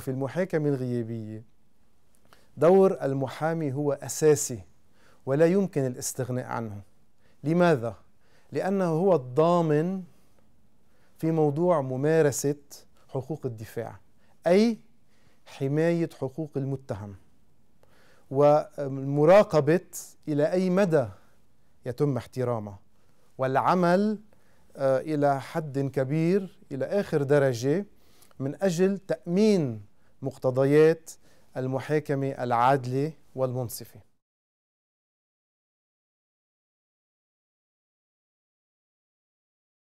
في المحاكمة الغيابية دور المحامي هو أساسي ولا يمكن الاستغناء عنه لماذا؟ لأنه هو الضامن في موضوع ممارسة حقوق الدفاع أي حماية حقوق المتهم ومراقبة إلى أي مدى يتم احترامه والعمل آه، إلى حد كبير إلى آخر درجة من أجل تأمين مقتضيات المحاكمة العادلة والمنصفة